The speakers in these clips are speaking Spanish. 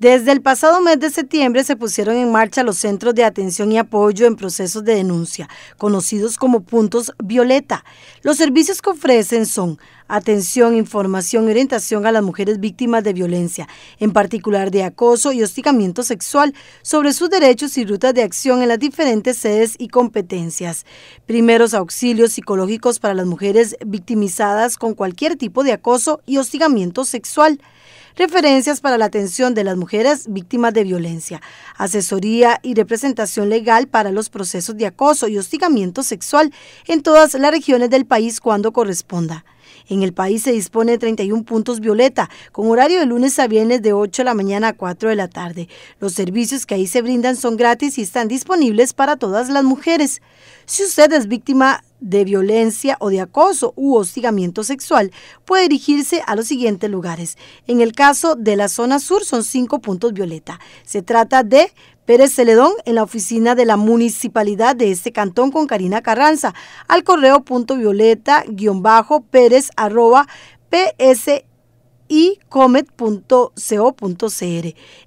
Desde el pasado mes de septiembre se pusieron en marcha los centros de atención y apoyo en procesos de denuncia, conocidos como puntos violeta. Los servicios que ofrecen son atención, información y orientación a las mujeres víctimas de violencia, en particular de acoso y hostigamiento sexual, sobre sus derechos y rutas de acción en las diferentes sedes y competencias. Primeros auxilios psicológicos para las mujeres victimizadas con cualquier tipo de acoso y hostigamiento sexual referencias para la atención de las mujeres víctimas de violencia, asesoría y representación legal para los procesos de acoso y hostigamiento sexual en todas las regiones del país cuando corresponda. En el país se dispone 31 puntos violeta, con horario de lunes a viernes de 8 de la mañana a 4 de la tarde. Los servicios que ahí se brindan son gratis y están disponibles para todas las mujeres. Si usted es víctima de violencia o de acoso u hostigamiento sexual puede dirigirse a los siguientes lugares. En el caso de la zona sur son cinco puntos violeta. Se trata de Pérez Celedón en la oficina de la municipalidad de este cantón con Karina Carranza al correo punto violeta guión bajo pérez arroba ps y comet.co.cr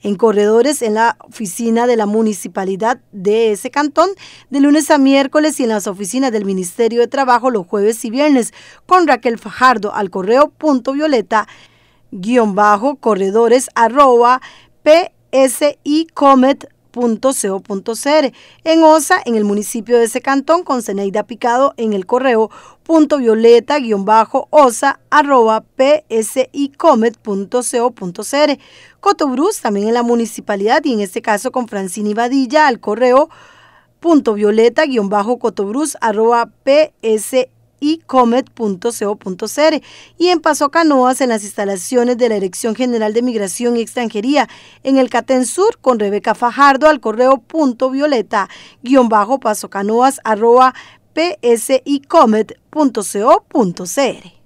en corredores en la oficina de la municipalidad de ese cantón de lunes a miércoles y en las oficinas del Ministerio de Trabajo los jueves y viernes con Raquel Fajardo al correo punto violeta guión bajo corredores arroba comet en OSA, en el municipio de ese cantón, con Ceneida Picado en el correo punto violeta guión bajo osa arroba Cotobruz, también en la municipalidad y en este caso con Francini Badilla al correo punto violeta guión bajo cotobruz arroba y comet.co.cr y en Paso Canoas en las instalaciones de la Dirección General de Migración y Extranjería en el Catén Sur con Rebeca Fajardo al correo punto violeta guión bajo pasocanoas arroba psicomet.co.cr.